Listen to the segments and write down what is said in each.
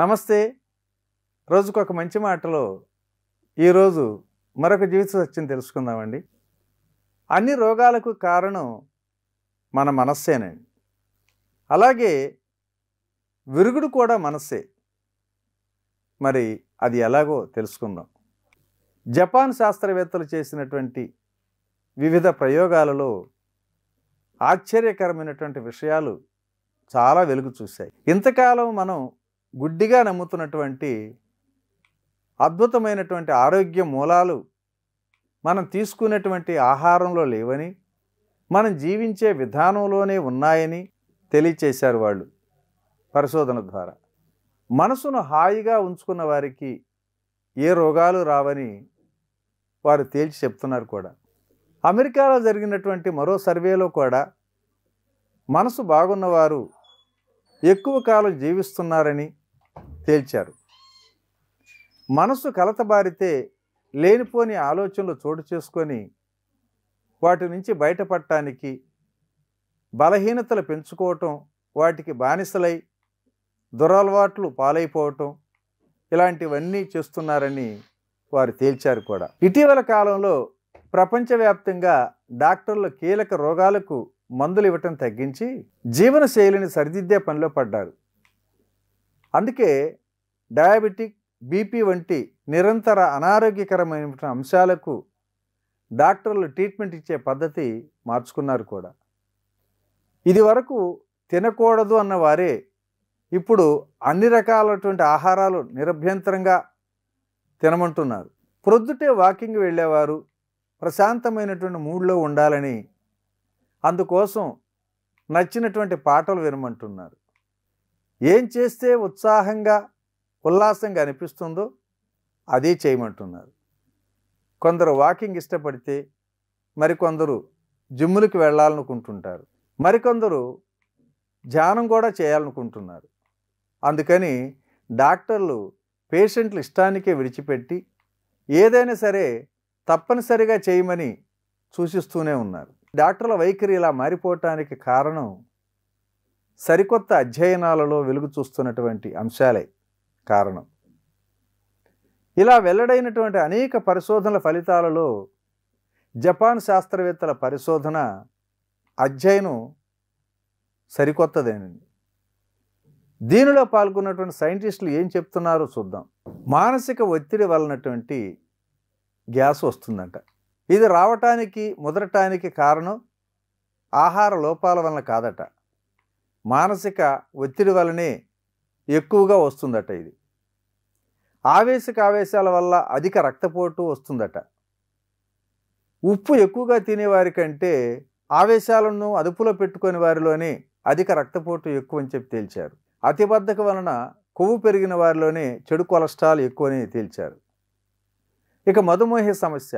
నమస్తే రోజుకు ఒక మంచి మాటలో ఈరోజు మరొక జీవిత సత్యం తెలుసుకుందామండి అన్ని రోగాలకు కారణం మన మనస్సేనండి అలాగే విరుగుడు కూడా మనస్సే మరి అది ఎలాగో తెలుసుకుందాం జపాన్ శాస్త్రవేత్తలు చేసినటువంటి వివిధ ప్రయోగాలలో ఆశ్చర్యకరమైనటువంటి విషయాలు చాలా వెలుగు చూశాయి ఇంతకాలం మనం గుడ్డిగా నమ్ముతున్నటువంటి అద్భుతమైనటువంటి ఆరోగ్య మూలాలు మనం తీసుకునేటువంటి ఆహారంలో లేవని మనం జీవించే విధానంలోనే ఉన్నాయని తెలియచేశారు వాళ్ళు పరిశోధన ద్వారా మనసును హాయిగా ఉంచుకున్న వారికి ఏ రోగాలు రావని వారు తేల్చి చెప్తున్నారు కూడా అమెరికాలో జరిగినటువంటి మరో సర్వేలో కూడా మనసు బాగున్నవారు ఎక్కువ కాలం జీవిస్తున్నారని తేల్చారు మనసు కలతబారితే లేనిపోని ఆలోచనలు చోటు చేసుకొని వాటి నుంచి బయటపడటానికి బలహీనతలు పెంచుకోవటం వాటికి బానిసలై దురలవాట్లు పాలైపోవటం ఇలాంటివన్నీ చేస్తున్నారని వారు తేల్చారు కూడా ఇటీవల కాలంలో ప్రపంచవ్యాప్తంగా డాక్టర్లు కీలక రోగాలకు మందులు ఇవ్వటం తగ్గించి జీవనశైలిని సరిదిద్దే పనిలో పడ్డారు అందుకే డయాబెటిక్ బీపీ వంటి నిరంతర అనారోగ్యకరమైన అంశాలకు డాక్టర్లు ట్రీట్మెంట్ ఇచ్చే పద్ధతి మార్చుకున్నారు కూడా ఇది వరకు తినకూడదు అన్న వారే ఇప్పుడు అన్ని రకాలటువంటి ఆహారాలు నిరభ్యంతరంగా తినమంటున్నారు ప్రొద్దుటే వాకింగ్ వెళ్ళేవారు ప్రశాంతమైనటువంటి మూడ్లో ఉండాలని అందుకోసం నచ్చినటువంటి పాటలు వినమంటున్నారు ఏం చేస్తే ఉత్సాహంగా ఉల్లాసంగా అనిపిస్తుందో అదే చేయమంటున్నారు కొందరు వాకింగ్ ఇష్టపడితే మరికొందరు జిమ్ములకు వెళ్ళాలనుకుంటుంటారు మరికొందరు ధ్యానం కూడా చేయాలనుకుంటున్నారు అందుకని డాక్టర్లు పేషెంట్లు ఇష్టానికే విడిచిపెట్టి ఏదైనా సరే తప్పనిసరిగా చేయమని సూచిస్తూనే ఉన్నారు డాక్టర్ల వైఖరి ఇలా మారిపోవటానికి కారణం సరికొత్త అధ్యయనాలలో వెలుగు చూస్తున్నటువంటి అంశాలే కారణం ఇలా వెల్లడైనటువంటి అనేక పరిశోధనల ఫలితాలలో జపాన్ శాస్త్రవేత్తల పరిశోధన అధ్యయనం సరికొత్తదేనండి దీనిలో పాల్గొన్నటువంటి సైంటిస్టులు ఏం చెప్తున్నారో చూద్దాం మానసిక ఒత్తిడి వలనటువంటి గ్యాస్ వస్తుందంట ఇది రావటానికి ముదరటానికి కారణం ఆహార లోపాల వలన కాదట మానసిక ఒత్తిడి వలనే ఎక్కువగా వస్తుందట ఇది ఆవేశక ఆవేశాల వల్ల అధిక రక్తపోటు వస్తుందట ఉప్పు ఎక్కువగా తినేవారి కంటే ఆవేశాలను అదుపులో పెట్టుకునే వారిలోనే అధిక రక్తపోటు ఎక్కువ అని చెప్పి తేల్చారు అతిబద్ధక వలన కొవ్వు పెరిగిన వారిలోనే చెడు కొలెస్ట్రాల్ ఎక్కువని తేల్చారు ఇక మధుమేహ సమస్య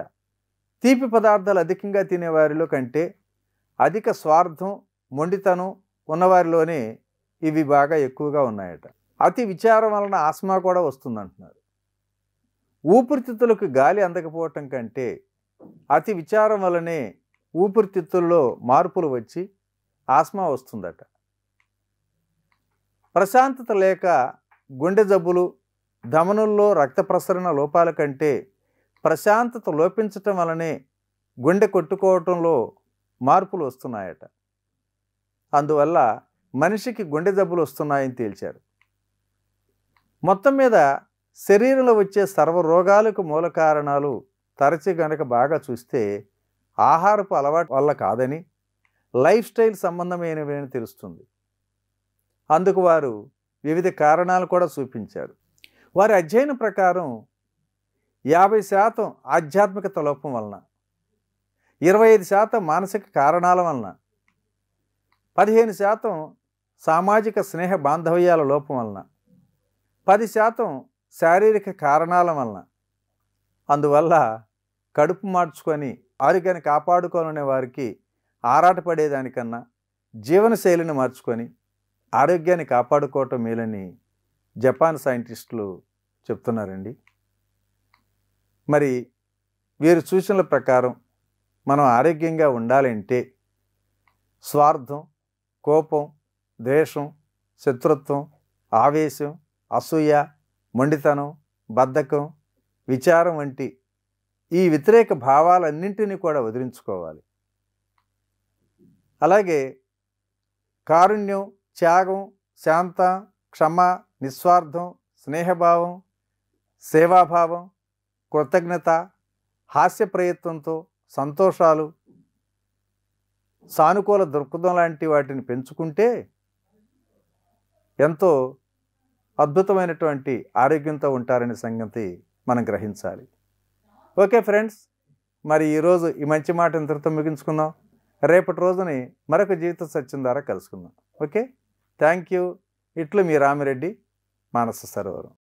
తీపి పదార్థాలు అధికంగా తినేవారిలో కంటే అధిక స్వార్థం మొండితనం ఉన్నవారిలోనే ఇవి బాగా ఎక్కువగా ఉన్నాయట అతి విచారం వలన ఆస్మా కూడా వస్తుందంటున్నారు ఊపిరితిత్తులకు గాలి అందకపోవటం కంటే అతి విచారం వలనే ఊపిరితిత్తుల్లో మార్పులు వచ్చి ఆస్మా వస్తుందట ప్రశాంతత లేక గుండె జబ్బులు ధమనుల్లో రక్త ప్రసరణ లోపాల కంటే ప్రశాంతత లోపించటం వలనే గుండె కొట్టుకోవటంలో మార్పులు వస్తున్నాయట అందువల్ల మనిషికి గుండె జబ్బులు వస్తున్నాయని తేల్చారు మొత్తం మీద శరీరంలో వచ్చే సర్వరోగాలకు మూల కారణాలు తరచి గనక బాగా చూస్తే ఆహారపు అలవాటు వల్ల కాదని లైఫ్ స్టైల్ అని తెలుస్తుంది అందుకు వారు వివిధ కారణాలు కూడా చూపించారు వారి అధ్యయనం ప్రకారం యాభై శాతం ఆధ్యాత్మిక తలోపం వలన ఇరవై ఐదు శాతం మానసిక కారణాల వలన పదిహేను శాతం సామాజిక స్నేహ బాంధవ్యాల లోపం వలన పది శాతం శారీరక కారణాల వలన అందువల్ల కడుపు మార్చుకొని ఆరోగ్యాన్ని కాపాడుకోవాలనే వారికి ఆరాటపడేదానికన్నా జీవనశైలిని మార్చుకొని ఆరోగ్యాన్ని కాపాడుకోవటం మేలని జపాన్ సైంటిస్టులు చెప్తున్నారండి మరి వీరి సూచనల ప్రకారం మనం ఆరోగ్యంగా ఉండాలంటే స్వార్థం కోపం ద్వేషం శత్రుత్వం ఆవేశం అసూయ మొండితనం బద్ధకం విచారం వంటి ఈ వ్యతిరేక భావాలన్నింటినీ కూడా వదిలించుకోవాలి అలాగే కారుణ్యం త్యాగం శాంత క్షమ నిస్వార్థం స్నేహభావం సేవాభావం కృతజ్ఞత హాస్యప్రయత్నంతో సంతోషాలు సానుకూల దృక్పథం లాంటి వాటిని పెంచుకుంటే ఎంతో అద్భుతమైనటువంటి ఆరోగ్యంతో ఉంటారనే సంగతి మనం గ్రహించాలి ఓకే ఫ్రెండ్స్ మరి ఈరోజు ఈ మంచి మాట ఇంతటితో ముగించుకుందాం రేపటి రోజుని మరొక జీవిత సత్యం ద్వారా కలుసుకుందాం ఓకే థ్యాంక్ యూ ఇట్లు మీ రామిరెడ్డి మానస సరోవరం